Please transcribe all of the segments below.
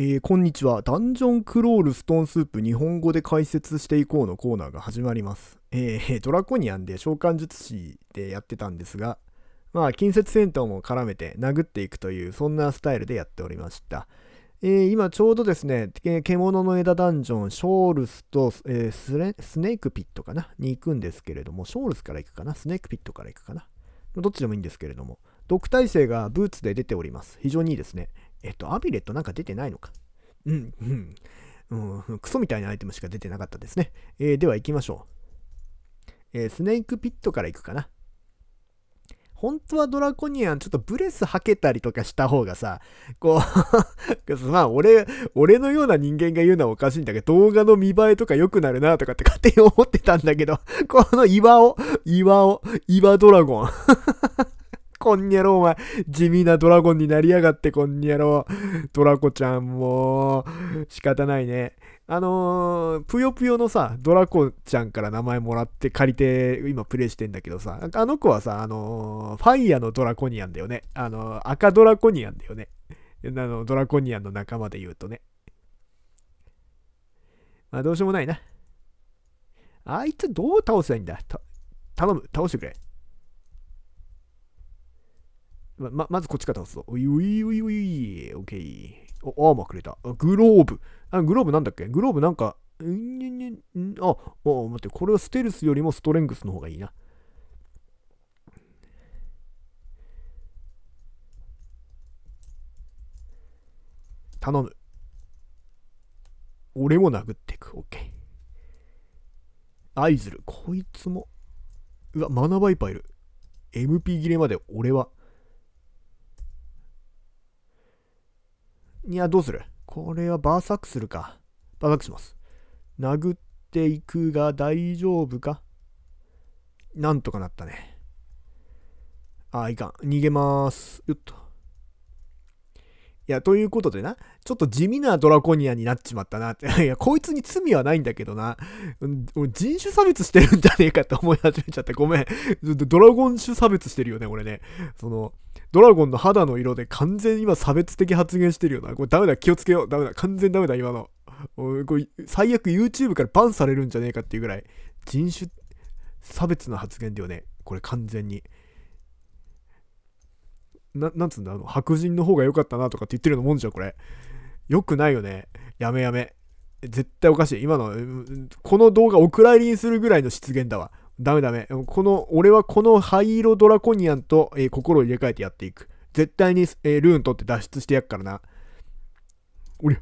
えー、こんにちは。ダンジョンクロールストーンスープ日本語で解説していこうのコーナーが始まります。えー、ドラコニアンで召喚術師でやってたんですが、まあ、近接戦闘も絡めて殴っていくという、そんなスタイルでやっておりました。えー、今ちょうどですね、獣の枝ダンジョン、ショールスと、えスネークピットかなに行くんですけれども、ショールスから行くかなスネークピットから行くかなどっちでもいいんですけれども、毒耐性がブーツで出ております。非常にいいですね。えっと、アビレットなんか出てないのか。うん、うん。うん、クソみたいなアイテムしか出てなかったですね。えー、では行きましょう、えー、スネークピットから行くかな。本当はドラコニアン、ちょっとブレスはけたりとかした方がさ、こう まあ俺、俺のような人間が言うのはおかしいんだけど、動画の見栄えとか良くなるなとかって勝手に思ってたんだけど、この岩を、岩を、岩ドラゴンこんにゃろ、お前。地味なドラゴンになりやがって、こんにゃろ。ドラコちゃん、もう、仕方ないね。あのー、ぷよぷよのさ、ドラコちゃんから名前もらって借りて、今プレイしてんだけどさ、あの子はさ、あのー、ファイヤーのドラコニアンだよね。あのー、赤ドラコニアンだよね。あの、ドラコニアンの仲間で言うとね。まあ、どうしようもないな。あいつどう倒せばいいんだ頼む、倒してくれ。ま、まずこっちから倒すぞ。おいおいおいおい、オッケー。お、アーマーくれた。グローブ。あ、グローブなんだっけグローブなんか、うんにんにん、あ、お、待って、これはステルスよりもストレングスの方がいいな。頼む。俺も殴っていく。オッケー。アイズル。こいつも。うわ、マナバイパーいる。MP 切れまで俺はいや、どうするこれはバーサックするか。バーサックします。殴っていくが大丈夫かなんとかなったね。あ、あ、いかん。逃げます。よっと。いや、ということでな、ちょっと地味なドラコニアになっちまったなって。いや、こいつに罪はないんだけどな、俺人種差別してるんじゃねえかって思い始めちゃった。ごめん。ドラゴン種差別してるよね、俺ね。その、ドラゴンの肌の色で完全に今差別的発言してるよな。これダメだ、気をつけよう。ダメだ、完全ダメだ、今の。これ最悪 YouTube からバンされるんじゃねえかっていうぐらい、人種差別の発言だよね。これ完全に。な、なんつうんだ、あの、白人の方が良かったなとかって言ってるようなもんじゃん、これ。良くないよね。やめやめ。絶対おかしい。今の、この動画お蔵入りにするぐらいの失言だわ。ダメダメ。この、俺はこの灰色ドラコニアンと、えー、心を入れ替えてやっていく。絶対に、えー、ルーン取って脱出してやっからな。おりゃ。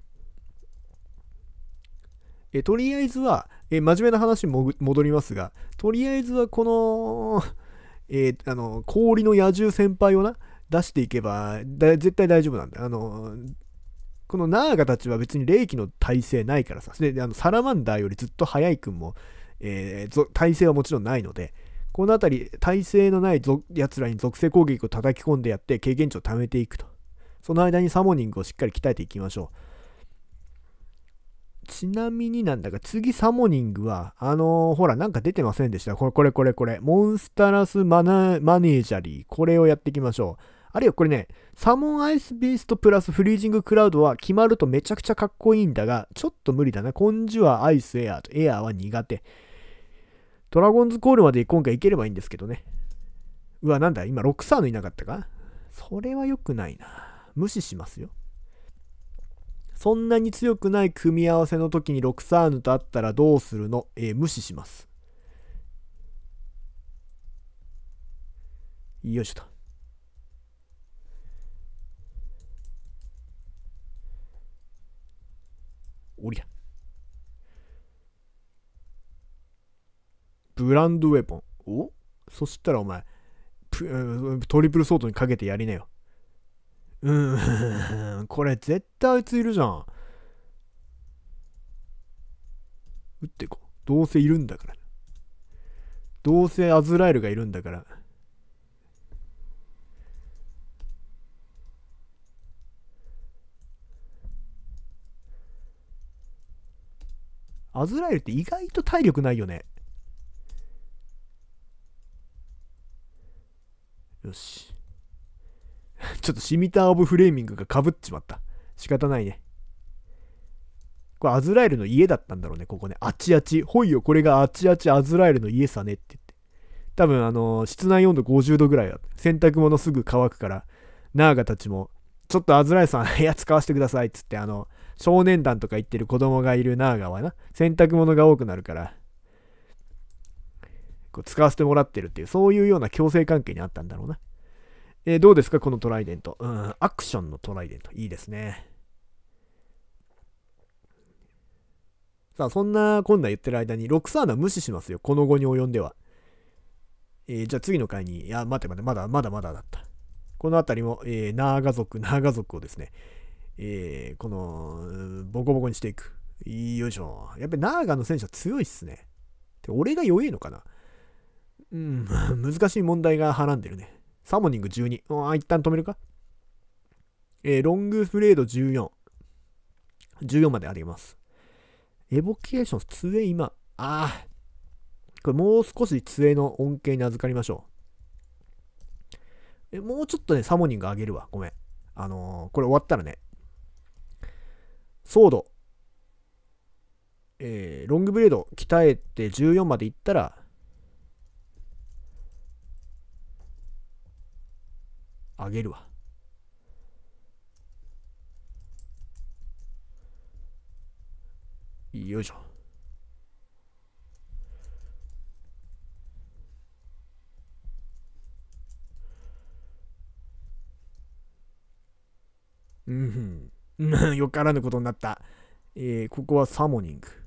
えー、とりあえずは、え真面目な話に戻りますが、とりあえずはこの、えあの、氷の野獣先輩をな、出していけば、絶対大丈夫なんだよ。あの、このナーガたちは別に霊気の耐性ないからさ、であのサラマンダーよりずっと速い君も、えー、耐性はもちろんないので、この辺り、耐性のないやつらに属性攻撃を叩き込んでやって、経験値を貯めていくと。その間にサモニングをしっかり鍛えていきましょう。ちなみになんだか、次サモニングは、あのー、ほら、なんか出てませんでした。これ、これ、これ、これ。モンスタラスマナマネージャリー。これをやっていきましょう。あるいはこれね、サモンアイスビーストプラスフリージングクラウドは決まるとめちゃくちゃかっこいいんだが、ちょっと無理だな。コンジュア、アイス、エアーと、エアーは苦手。ドラゴンズコールまで今回いければいいんですけどね。うわ、なんだ、今、ロクサーヌいなかったかそれは良くないな。無視しますよ。そんなに強くない組み合わせの時にロクサーヌと会ったらどうするの、えー、無視します。よいしょと。おりゃ。ブランドウェポン。おそしたらお前、トリプルソートにかけてやりなよ。うん、これ絶対あいついるじゃん。打っていこう。どうせいるんだから。どうせアズラエルがいるんだから。アズラエルって意外と体力ないよね。よし。ちょっとシミター・オブ・フレーミングがかぶっちまった。仕方ないね。これアズラエルの家だったんだろうね、ここね。あちあち。ほいよ、これがあちあちアズラエルの家さねって言って。多分、あのー、室内温度50度ぐらいだ。洗濯物すぐ乾くから、ナーガたちも、ちょっとアズラエルさん 部屋使わせてくださいっつって、あの、少年団とか行ってる子供がいるナーガはな、洗濯物が多くなるから、こう使わせてもらってるっていう、そういうような強制関係にあったんだろうな。えー、どうですか、このトライデント。うん、アクションのトライデント。いいですね。さあ、そんなこんな言ってる間に、ロクサーナ無視しますよ。この後に及んでは。えー、じゃあ次の回に、いや、待て待て、まだまだまだだった。この辺りも、えー、ナーガ族、ナーガ族をですね、えー、この、ボコボコにしていく。よいしょ。やっぱりナーガの選手は強いっすね。俺が弱いのかなうん、難しい問題がはらんでるね。サモニング12。あ一旦止めるか。えー、ロングフレード14。14まで上げます。エボケーション杖今、ああ。これもう少し杖の恩恵に預かりましょう。え、もうちょっとね、サモニング上げるわ。ごめん。あのー、これ終わったらね。ソード。えー、ロングブレード鍛えて14までいったら、あげるわ。よいしょ。うん、よからぬことになった。えー、ここはサモニング。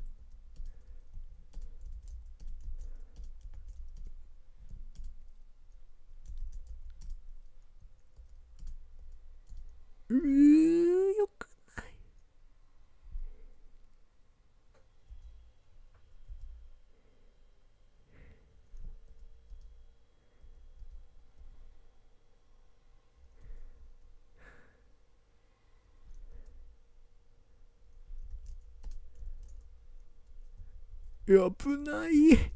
危ない。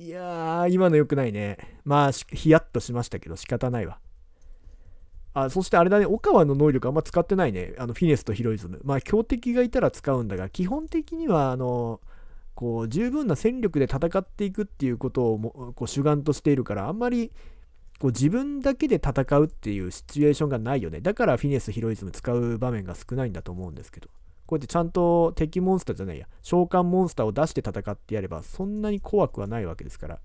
いやー、今の良くないね。まあ、ヒヤッとしましたけど、仕方ないわ。あ、そしてあれだね、岡川の能力あんま使ってないね。あの、フィネスとヒロイズム。まあ、強敵がいたら使うんだが、基本的には、あの、こう、十分な戦力で戦っていくっていうことをもこう主眼としているから、あんまり、こう、自分だけで戦うっていうシチュエーションがないよね。だから、フィネス、ヒロイズム使う場面が少ないんだと思うんですけど。こうやってちゃんと敵モンスターじゃないや、召喚モンスターを出して戦ってやれば、そんなに怖くはないわけですから、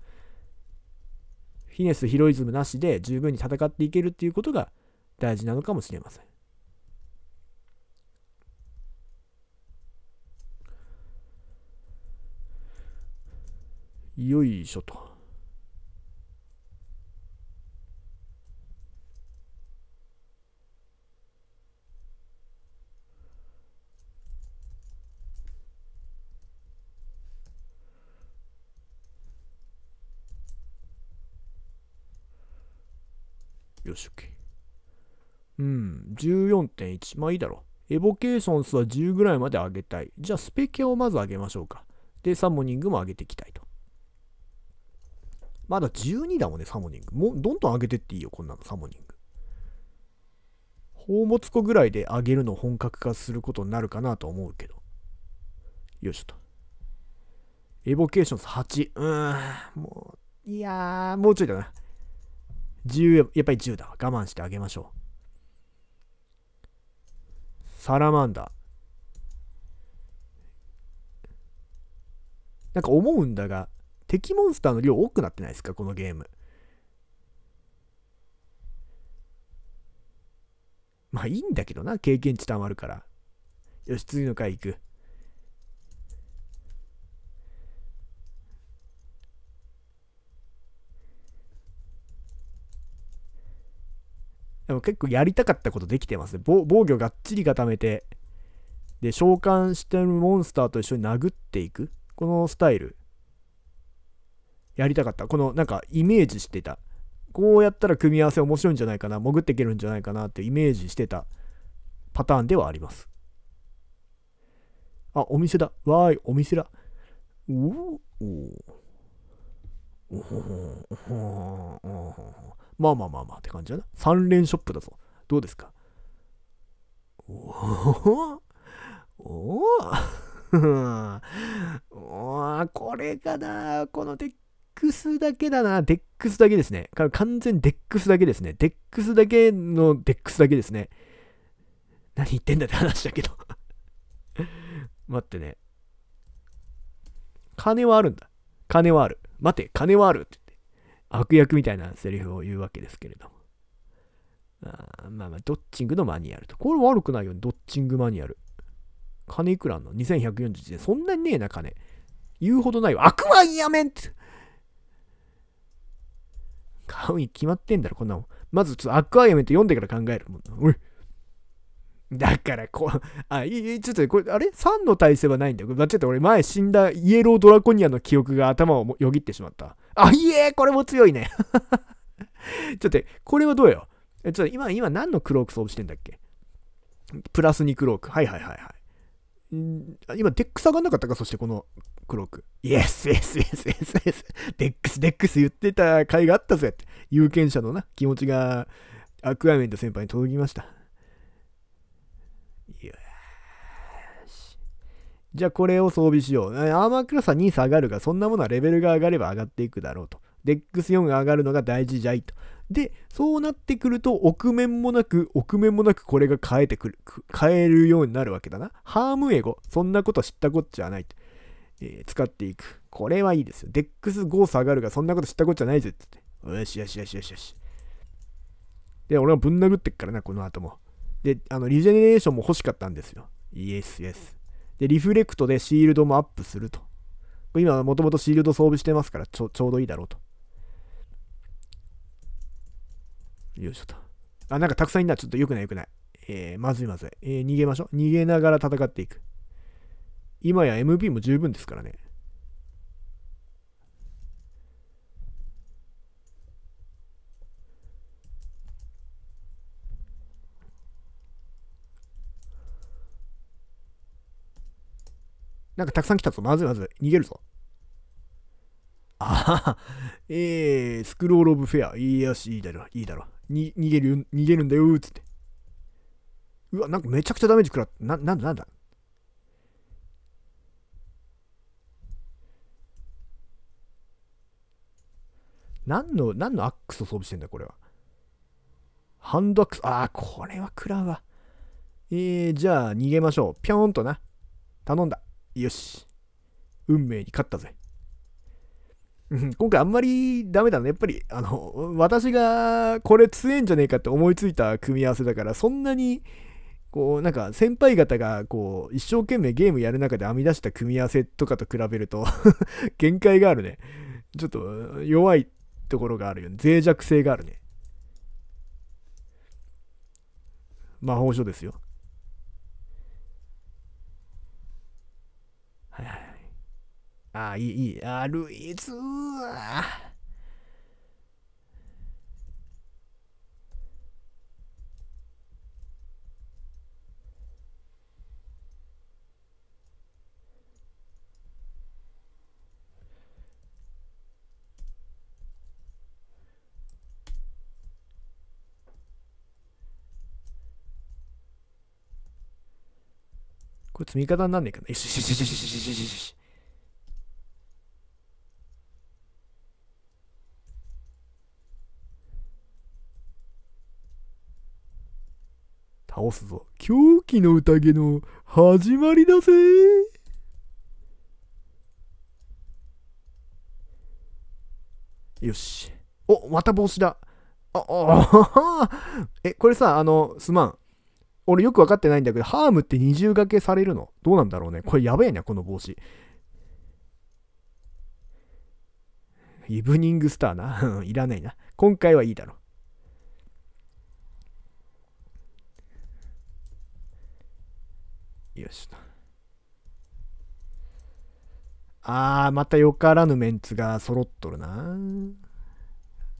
フィネス・ヒロイズムなしで十分に戦っていけるっていうことが大事なのかもしれません。よいしょと。よし、OK。うん、14.1。まあいいだろう。エボケーションスは10ぐらいまで上げたい。じゃあ、スペケをまず上げましょうか。で、サモニングも上げていきたいと。まだ12だもんね、サモニング。もう、どんどん上げてっていいよ、こんなの、サモニング。宝物庫ぐらいで上げるのを本格化することになるかなと思うけど。よいしょと。エボケーションス8。うーん、もう、いやー、もうちょいだな。10、やっぱり10だ。我慢してあげましょう。サラマンダー。なんか思うんだが、敵モンスターの量多くなってないですかこのゲーム。まあいいんだけどな、経験値たまるから。よし、次の回行く。でも結構やりたかったことできてますね。防御がっちり固めて、で、召喚してるモンスターと一緒に殴っていく。このスタイル。やりたかった。このなんかイメージしてた。こうやったら組み合わせ面白いんじゃないかな、潜っていけるんじゃないかなってイメージしてたパターンではあります。あ、お店だ。わーい、お店だ。おおおおおおおおおおおまあまあまあまあって感じだな。3連ショップだぞ。どうですかおおおおこれかなこのデックスだけだな。デックスだけですね。完全デックスだけですね。デックスだけのデックスだけですね。何言ってんだって話だけど待ってね。金はあるんだ。金はある。待て、金はあるって。悪役みたいなセリフを言うわけですけれども。あまあまあ、ドッチングのマニュアルと。これ悪くないよね、ドッチングマニュアル。金いくらあんの ?2141 円。そんなにねえな、金。言うほどないわ悪魔イヤメント買うに決まってんだろ、こんなもん。まず、ちょっとアクアイアメント読んでから考えるもんな。おいだからこ、あ、いい、ちょっとこれ、あれ ?3 の体勢はないんだよ。間違って俺前死んだイエロードラコニアの記憶が頭をよぎってしまった。あ、いえこれも強いね。ちょっと、これはどうよ。え、ちょっと今、今何のクローク装備してんだっけプラス2クローク。はいはいはいはい。ん今、デックス上がんなかったかそしてこのクローク。イエスイエスイエスイエスイエス。デックスデックス言ってた回があったぜって。有権者のな、気持ちがアクアメント先輩に届きました。よし。じゃあこれを装備しよう。アーマークラスは2下がるが、そんなものはレベルが上がれば上がっていくだろうと。デックス4が上がるのが大事じゃいと。で、そうなってくると、奥面もなく、奥面もなくこれが変えてくる、変えるようになるわけだな。ハームエゴ。そんなこと知ったこっちゃないと。えー、使っていく。これはいいですよ。デックス5下がるが、そんなこと知ったこっちゃないぜって。よしよしよしよしよし。で、俺はぶん殴ってっからな、この後も。で、あの、リジェネレーションも欲しかったんですよ。イエスイエス。で、リフレクトでシールドもアップすると。今はもともとシールド装備してますからちょ、ちょうどいいだろうと。よいしょと。あ、なんかたくさんいんな。ちょっと良くない良くない。えー、まずいまずい。えー、逃げましょう。逃げながら戦っていく。今や MP も十分ですからね。なんかたくさん来たぞ。まずいまずい。逃げるぞ。あは。えー、スクロールオブフェア。いいよし、いいだろ、いいだろ。に、逃げる、逃げるんだよ、つって。うわ、なんかめちゃくちゃダメージ食らった。な、なんだなんだ何の、何のアックスを装備してんだ、これは。ハンドアックス、ああ、これは食らうわ。えー、じゃあ逃げましょう。ぴょーんとな。頼んだ。よし。運命に勝ったぜ。今回あんまりダメだね。やっぱり、あの、私がこれ強えんじゃねえかって思いついた組み合わせだから、そんなに、こう、なんか先輩方が、こう、一生懸命ゲームやる中で編み出した組み合わせとかと比べると 限界があるね。ちょっと弱いところがあるよね。脆弱性があるね。魔法書ですよ。ああ、いい、いい。ああ、ルイーズこれ積み方になんねえかな。よしよしよしよしよしよしよし。倒すぞ狂気の宴の始まりだぜよしおまた帽子だああ えこれさあのすまん俺よく分かってないんだけどハームって二重掛けされるのどうなんだろうねこれやべえねこの帽子イブニングスターな いらないな今回はいいだろよしと。あー、またよからぬメンツが揃っとるな。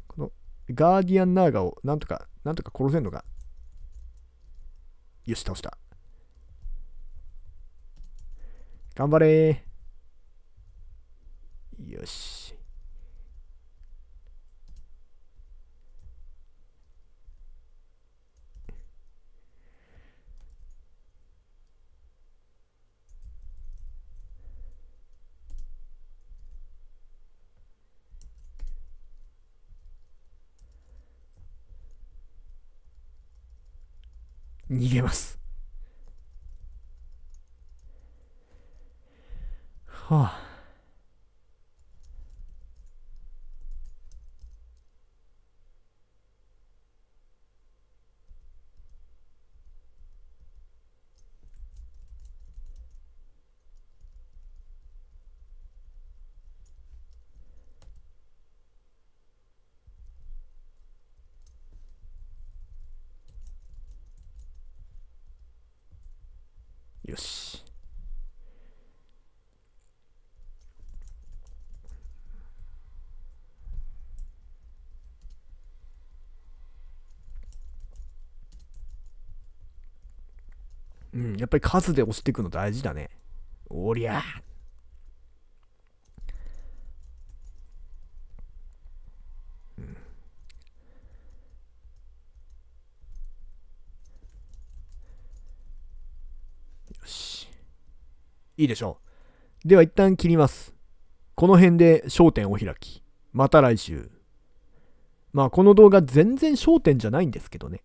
この、ガーディアンナーガをなんとか、なんとか殺せんのか。よし、倒した。頑張れよし。逃げます。はあ。よし。うん、やっぱり数で押していくの大事だね。おりゃーいいでしょう。では一旦切ります。この辺で焦点を開き、また来週。まあこの動画全然焦点じゃないんですけどね。